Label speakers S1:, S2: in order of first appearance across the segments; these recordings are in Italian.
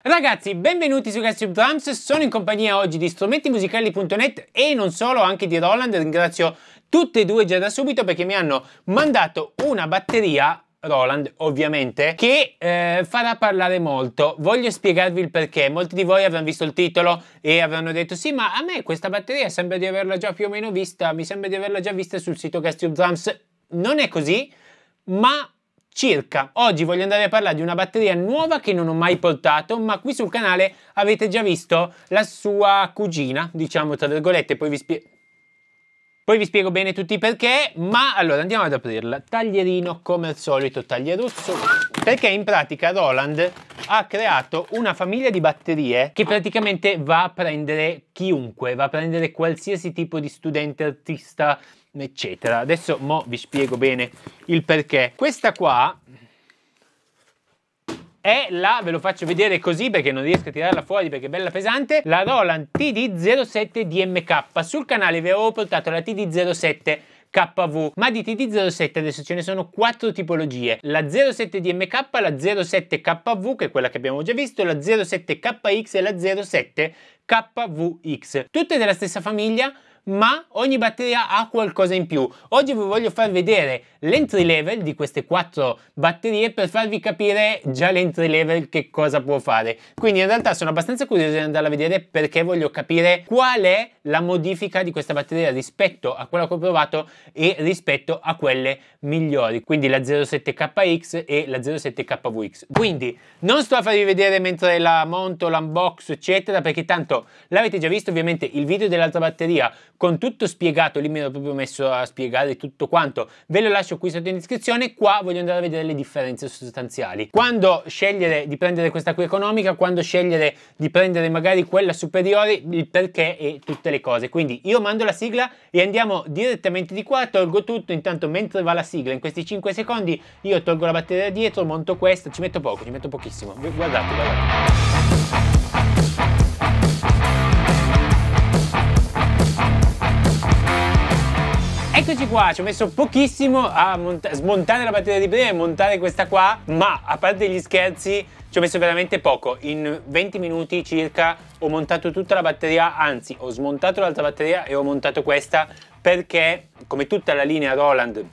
S1: Ragazzi, benvenuti su Gastrip Drums, sono in compagnia oggi di strumentimusicali.net e non solo, anche di Roland, ringrazio tutte e due già da subito perché mi hanno mandato una batteria Roland ovviamente che eh, farà parlare molto voglio spiegarvi il perché molti di voi avranno visto il titolo e avranno detto sì ma a me questa batteria sembra di averla già più o meno vista mi sembra di averla già vista sul sito Gastrium Drums non è così ma circa. Oggi voglio andare a parlare di una batteria nuova che non ho mai portato, ma qui sul canale avete già visto la sua cugina, diciamo tra virgolette, poi vi spiego poi vi spiego bene tutti i perché, ma allora andiamo ad aprirla. Taglierino come al solito, taglieruzzo. Perché in pratica Roland ha creato una famiglia di batterie che praticamente va a prendere chiunque, va a prendere qualsiasi tipo di studente, artista, eccetera. Adesso mo vi spiego bene il perché. Questa qua è la, ve lo faccio vedere così perché non riesco a tirarla fuori perché è bella pesante, la Roland TD07 DMK. Sul canale vi avevo portato la TD07 KV. Ma di TD07 adesso ce ne sono quattro tipologie: la 07 DMK, la 07 KV, che è quella che abbiamo già visto, la 07 KX e la 07 KVX. Tutte della stessa famiglia ma ogni batteria ha qualcosa in più. Oggi vi voglio far vedere l'entry level di queste quattro batterie per farvi capire già l'entry level che cosa può fare. Quindi in realtà sono abbastanza curioso di andarla a vedere perché voglio capire qual è la modifica di questa batteria rispetto a quella che ho provato e rispetto a quelle migliori, quindi la 07KX e la 07KVX. Quindi non sto a farvi vedere mentre la monto, l'unbox eccetera perché tanto l'avete già visto ovviamente il video dell'altra batteria con tutto spiegato, lì mi ero proprio messo a spiegare tutto quanto, ve lo lascio qui sotto in descrizione, qua voglio andare a vedere le differenze sostanziali. Quando scegliere di prendere questa qui economica, quando scegliere di prendere magari quella superiore, il perché e tutte le cose. Quindi io mando la sigla e andiamo direttamente di qua, tolgo tutto, intanto mentre va la sigla in questi 5 secondi io tolgo la batteria dietro, monto questa, ci metto poco, ci metto pochissimo, guardate, guardate. Eccoci qua, ci ho messo pochissimo a smontare la batteria di prima e montare questa qua, ma a parte gli scherzi ci ho messo veramente poco, in 20 minuti circa ho montato tutta la batteria, anzi ho smontato l'altra batteria e ho montato questa perché come tutta la linea Roland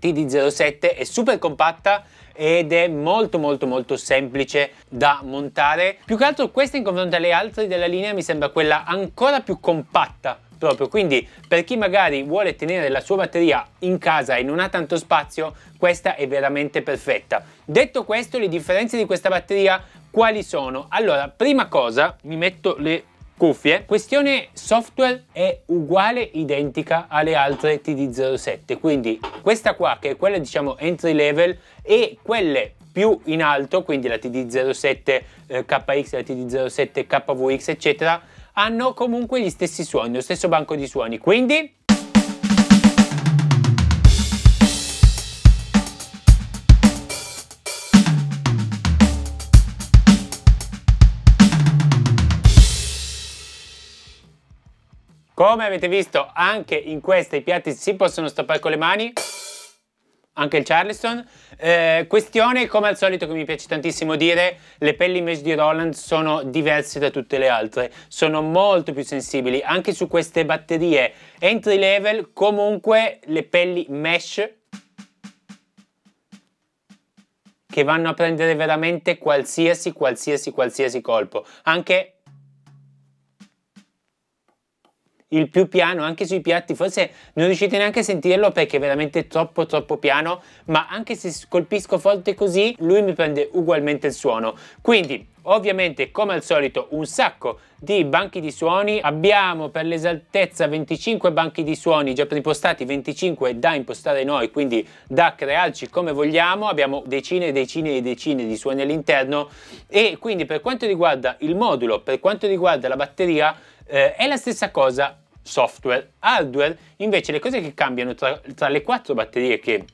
S1: TD07 è super compatta ed è molto molto molto semplice da montare più che altro questa in confronto alle altre della linea mi sembra quella ancora più compatta proprio. Quindi per chi magari vuole tenere la sua batteria in casa e non ha tanto spazio, questa è veramente perfetta. Detto questo, le differenze di questa batteria quali sono? Allora, prima cosa, mi metto le cuffie. Questione software è uguale, identica alle altre TD07, quindi questa qua che è quella diciamo entry level e quelle più in alto, quindi la TD07 eh, KX, la TD07 KVX eccetera, hanno comunque gli stessi suoni, lo stesso banco di suoni, quindi... Come avete visto anche in questa i piatti si possono stappare con le mani anche il Charleston. Eh, questione, come al solito, che mi piace tantissimo dire, le pelli mesh di Roland sono diverse da tutte le altre, sono molto più sensibili, anche su queste batterie entry level, comunque le pelli mesh che vanno a prendere veramente qualsiasi, qualsiasi, qualsiasi colpo, anche il più piano anche sui piatti, forse non riuscite neanche a sentirlo perché è veramente troppo troppo piano, ma anche se colpisco forte così, lui mi prende ugualmente il suono. Quindi, ovviamente, come al solito, un sacco di banchi di suoni, abbiamo per l'esaltezza 25 banchi di suoni già preimpostati, 25 da impostare noi, quindi da crearci come vogliamo, abbiamo decine e decine e decine di suoni all'interno e quindi per quanto riguarda il modulo, per quanto riguarda la batteria, eh, è la stessa cosa, software, hardware, invece le cose che cambiano tra, tra le quattro batterie che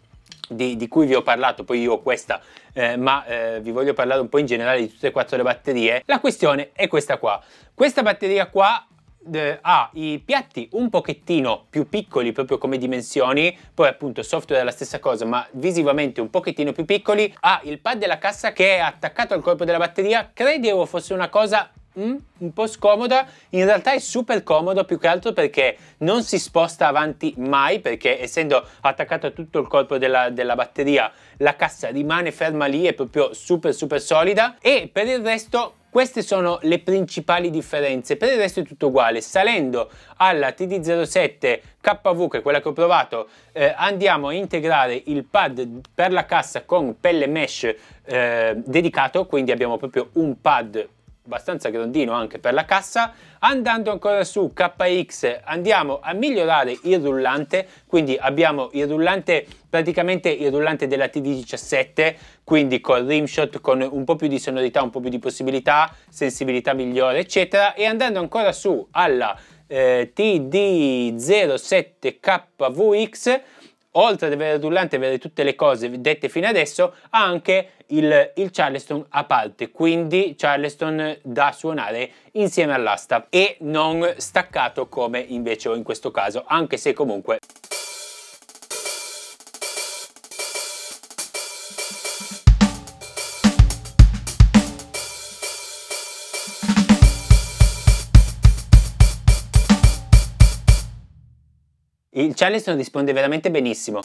S1: di, di, cui vi ho parlato, poi io ho questa, eh, ma eh, vi voglio parlare un po' in generale di tutte e quattro le batterie. La questione è questa qua. Questa batteria qua eh, ha i piatti un pochettino più piccoli proprio come dimensioni, poi appunto software è la stessa cosa, ma visivamente un pochettino più piccoli, ha il pad della cassa che è attaccato al corpo della batteria, credevo fosse una cosa Mm? un po' scomoda, in realtà è super comodo più che altro perché non si sposta avanti mai perché essendo attaccato a tutto il corpo della, della batteria la cassa rimane ferma lì, è proprio super super solida e per il resto queste sono le principali differenze, per il resto è tutto uguale. Salendo alla TD07 KV, che è quella che ho provato, eh, andiamo a integrare il pad per la cassa con pelle mesh eh, dedicato, quindi abbiamo proprio un pad abbastanza grondino anche per la cassa andando ancora su KX andiamo a migliorare il rullante quindi abbiamo il rullante praticamente il rullante della TD17 quindi con rimshot con un po' più di sonorità un po' più di possibilità sensibilità migliore eccetera e andando ancora su alla eh, TD07KVX oltre ad avere l'addullante e avere tutte le cose dette fino adesso, ha anche il, il Charleston a parte, quindi Charleston da suonare insieme all'asta e non staccato come invece ho in questo caso, anche se comunque... Il non risponde veramente benissimo.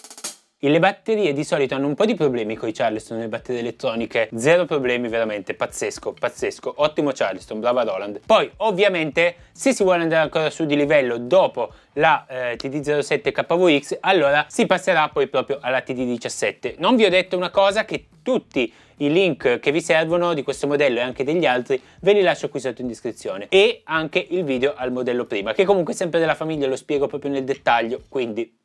S1: Le batterie di solito hanno un po' di problemi con i Charleston, le batterie elettroniche, zero problemi veramente, pazzesco, pazzesco, ottimo Charleston, brava Roland. Poi ovviamente se si vuole andare ancora su di livello dopo la eh, TD07 KVX, allora si passerà poi proprio alla TD17. Non vi ho detto una cosa che tutti i link che vi servono di questo modello e anche degli altri ve li lascio qui sotto in descrizione e anche il video al modello prima che comunque sempre della famiglia lo spiego proprio nel dettaglio quindi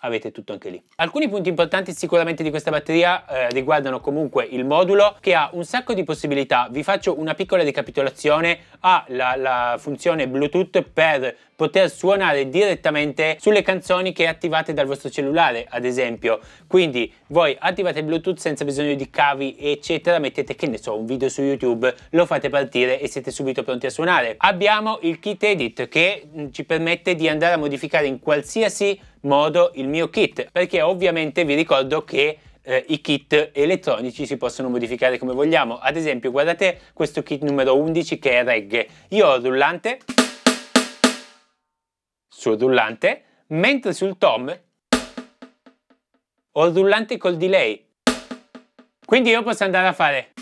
S1: avete tutto anche lì. Alcuni punti importanti sicuramente di questa batteria eh, riguardano comunque il modulo che ha un sacco di possibilità, vi faccio una piccola ricapitolazione, ha la, la funzione Bluetooth per poter suonare direttamente sulle canzoni che attivate dal vostro cellulare ad esempio quindi voi attivate bluetooth senza bisogno di cavi eccetera mettete che ne so un video su youtube lo fate partire e siete subito pronti a suonare abbiamo il kit edit che mm, ci permette di andare a modificare in qualsiasi modo il mio kit, perché ovviamente vi ricordo che eh, i kit elettronici si possono modificare come vogliamo. Ad esempio, guardate questo kit numero 11 che è reggae. Io ho il rullante sul rullante, mentre sul tom ho il rullante col delay. Quindi io posso andare a fare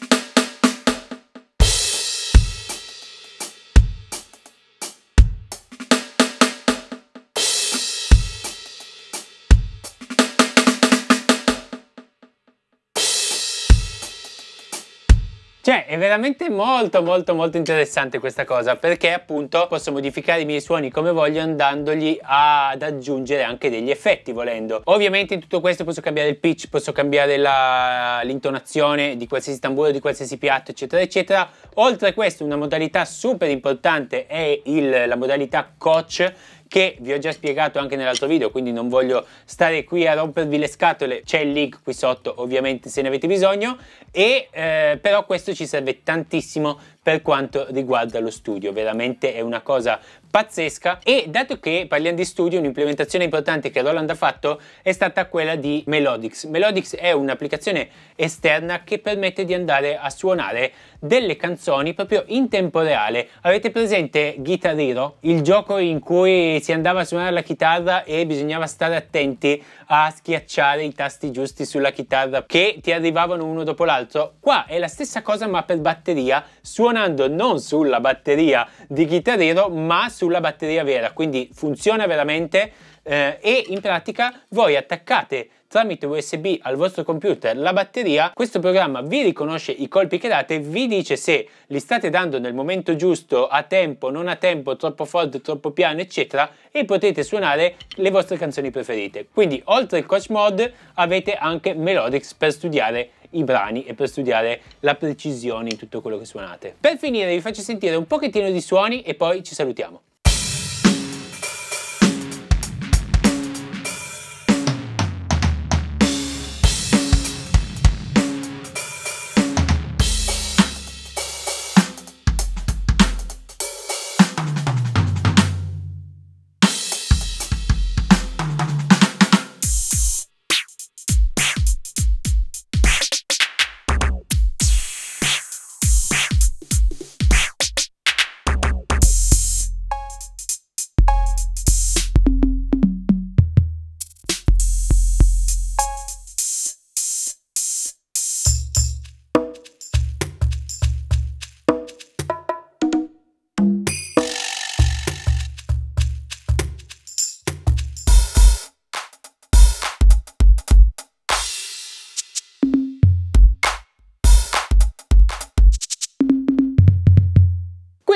S1: Cioè, è veramente molto molto molto interessante questa cosa perché appunto posso modificare i miei suoni come voglio andandogli ad aggiungere anche degli effetti volendo. Ovviamente in tutto questo posso cambiare il pitch, posso cambiare l'intonazione di qualsiasi tamburo, di qualsiasi piatto, eccetera, eccetera. Oltre a questo, una modalità super importante è il, la modalità coach che vi ho già spiegato anche nell'altro video, quindi non voglio stare qui a rompervi le scatole, c'è il link qui sotto ovviamente se ne avete bisogno, e eh, però questo ci serve tantissimo per quanto riguarda lo studio, veramente è una cosa pazzesca e dato che parliamo di studio un'implementazione importante che Roland ha fatto è stata quella di Melodix. Melodix è un'applicazione esterna che permette di andare a suonare delle canzoni proprio in tempo reale. Avete presente Guitar Hero? Il gioco in cui si andava a suonare la chitarra e bisognava stare attenti a schiacciare i tasti giusti sulla chitarra che ti arrivavano uno dopo l'altro. Qua è la stessa cosa ma per batteria, suonando non sulla batteria di Guitar Hero ma sulla batteria vera, quindi funziona veramente eh, e in pratica voi attaccate tramite USB al vostro computer la batteria, questo programma vi riconosce i colpi che date, vi dice se li state dando nel momento giusto, a tempo, non a tempo, troppo forte, troppo piano, eccetera, e potete suonare le vostre canzoni preferite. Quindi oltre al Coach Mod avete anche Melodics per studiare i brani e per studiare la precisione in tutto quello che suonate. Per finire vi faccio sentire un pochettino di suoni e poi ci salutiamo.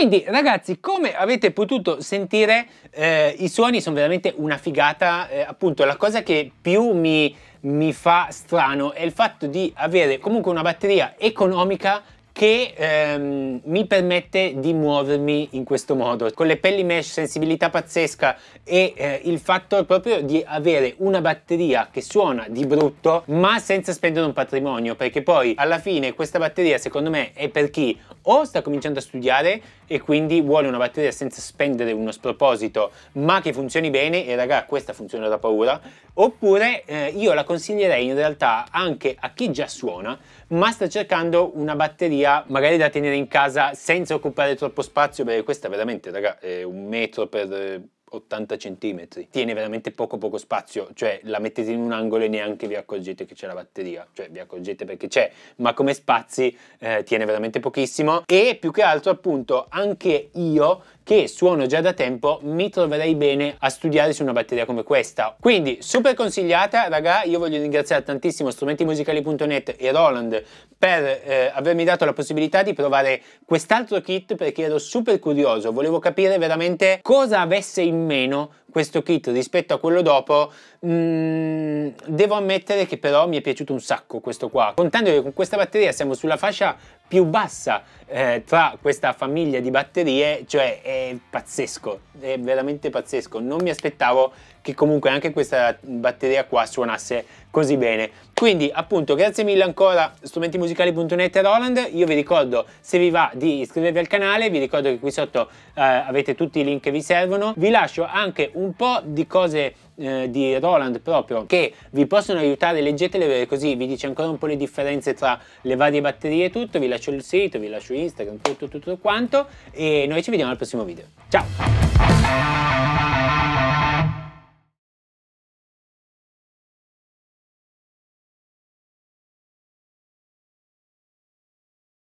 S1: Quindi ragazzi, come avete potuto sentire, eh, i suoni sono veramente una figata. Eh, appunto, la cosa che più mi mi fa strano è il fatto di avere comunque una batteria economica che ehm, mi permette di muovermi in questo modo con le pelli mesh sensibilità pazzesca e eh, il fatto proprio di avere una batteria che suona di brutto ma senza spendere un patrimonio perché poi alla fine questa batteria secondo me è per chi o sta cominciando a studiare e quindi vuole una batteria senza spendere uno sproposito ma che funzioni bene e raga questa funziona da paura oppure eh, io la consiglierei in realtà anche a chi già suona ma sta cercando una batteria magari da tenere in casa senza occupare troppo spazio, perché questa veramente, raga, è un metro per... 80 eh, centimetri Tiene veramente poco poco spazio, cioè la mettete in un angolo e neanche vi accorgete che c'è la batteria, cioè vi accorgete perché c'è, ma come spazi eh, tiene veramente pochissimo e più che altro appunto anche io che suono già da tempo mi troverei bene a studiare su una batteria come questa. Quindi super consigliata raga, io voglio ringraziare tantissimo strumentimusicali.net e Roland per eh, avermi dato la possibilità di provare quest'altro kit perché ero super curioso, volevo capire veramente cosa avesse in meno questo kit rispetto a quello dopo Mm, devo ammettere che però mi è piaciuto un sacco questo qua. Contando che con questa batteria siamo sulla fascia più bassa eh, tra questa famiglia di batterie, cioè è pazzesco, è veramente pazzesco. Non mi aspettavo che comunque anche questa batteria qua suonasse così bene. Quindi appunto grazie mille ancora strumentimusicali.net e Roland, io vi ricordo se vi va di iscrivervi al canale, vi ricordo che qui sotto eh, avete tutti i link che vi servono, vi lascio anche un po' di cose eh, di Roland proprio che vi possono aiutare, leggetele eh, così vi dice ancora un po' le differenze tra le varie batterie e tutto, vi lascio il sito, vi lascio Instagram, tutto tutto, tutto quanto e noi ci vediamo al prossimo video. Ciao!